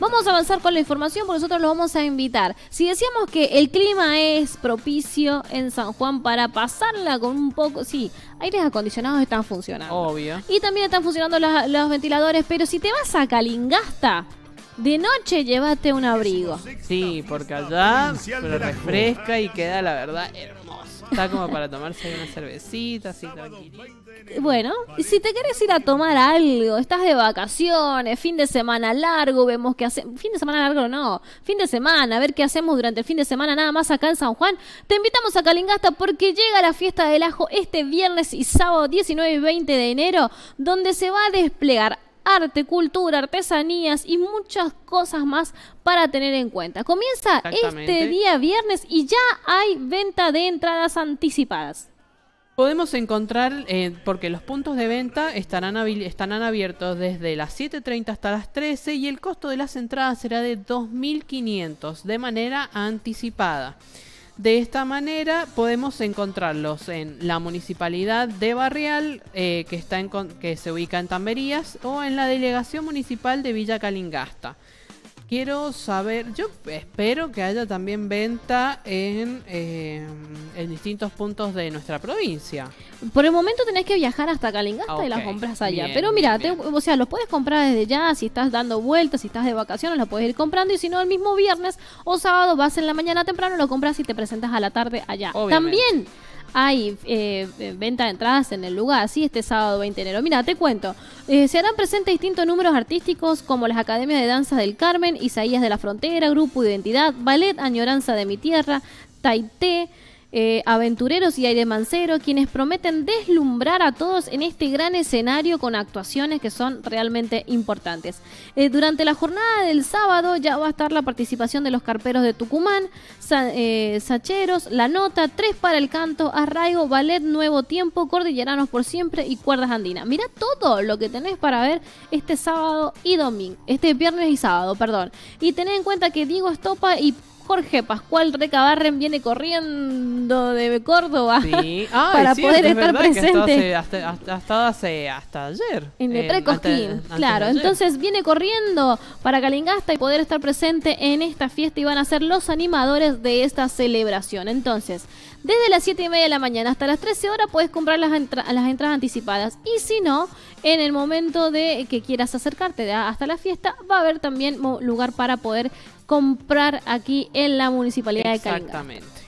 Vamos a avanzar con la información porque nosotros lo vamos a invitar. Si decíamos que el clima es propicio en San Juan para pasarla con un poco, sí, aires acondicionados están funcionando. Obvio. Y también están funcionando los, ventiladores, pero si te vas a Calingasta, de noche llévate un abrigo. Sí, porque allá se refresca y queda la verdad hermoso. Está como para tomarse una cervecita, así Bueno, si te quieres ir a tomar algo, estás de vacaciones, fin de semana largo, vemos qué hacemos. Fin de semana largo no, fin de semana, a ver qué hacemos durante el fin de semana, nada más acá en San Juan. Te invitamos a Calingasta porque llega la fiesta del ajo este viernes y sábado 19 y 20 de enero, donde se va a desplegar arte, cultura, artesanías y muchas cosas más para tener en cuenta. Comienza este día viernes y ya hay venta de entradas anticipadas. Podemos encontrar, eh, porque los puntos de venta estarán, estarán abiertos desde las 7.30 hasta las 13 y el costo de las entradas será de 2.500 de manera anticipada. De esta manera podemos encontrarlos en la municipalidad de Barrial, eh, que, está que se ubica en Tamberías, o en la delegación municipal de Villa Calingasta. Quiero saber, yo espero que haya también venta en, eh, en distintos puntos de nuestra provincia. Por el momento tenés que viajar hasta Calingasta ah, y las compras allá. Pero mira, o sea, los puedes comprar desde ya, si estás dando vueltas, si estás de vacaciones, los puedes ir comprando y si no, el mismo viernes o sábado vas en la mañana temprano, lo compras y te presentas a la tarde allá. También hay eh, eh, venta de entradas en el lugar, sí, este sábado 20 de enero. Mira, te cuento, eh, se harán presentes distintos números artísticos como las Academias de Danzas del Carmen, Isaías de la Frontera, Grupo Identidad, Ballet Añoranza de mi Tierra, Taité, eh, aventureros y aire mancero, quienes prometen deslumbrar a todos en este gran escenario con actuaciones que son realmente importantes. Eh, durante la jornada del sábado ya va a estar la participación de los carperos de Tucumán, eh, Sacheros, La Nota, Tres para el Canto, Arraigo, Ballet Nuevo Tiempo, Cordilleranos por Siempre y Cuerdas Andinas. Mira todo lo que tenés para ver este sábado y domingo, este viernes y sábado, perdón. Y tened en cuenta que Diego Estopa y Jorge Pascual Recabarren viene corriendo de Córdoba para poder estar presente. Hasta hasta, hace, hasta ayer. En el eh, claro. Entonces viene corriendo para Calingasta y poder estar presente en esta fiesta y van a ser los animadores de esta celebración. Entonces, desde las 7 y media de la mañana hasta las 13 horas puedes comprar las, las entradas anticipadas. Y si no, en el momento de que quieras acercarte hasta la fiesta, va a haber también lugar para poder comprar aquí en la Municipalidad de Caringa. Exactamente.